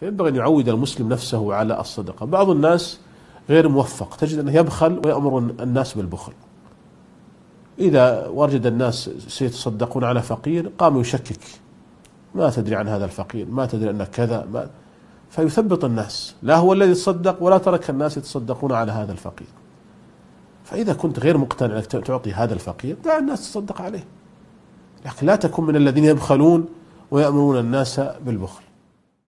فينبغي أن يعود المسلم نفسه على الصدقة بعض الناس غير موفق تجد أنه يبخل ويأمر الناس بالبخل إذا وجد الناس سيتصدقون على فقير قام يشكك ما تدري عن هذا الفقير ما تدري أنك كذا ما فيثبط الناس لا هو الذي تصدق ولا ترك الناس يتصدقون على هذا الفقير فإذا كنت غير مقتنع أنك تعطي هذا الفقير دع الناس تصدق عليه لكن لا تكن من الذين يبخلون ويأمرون الناس بالبخل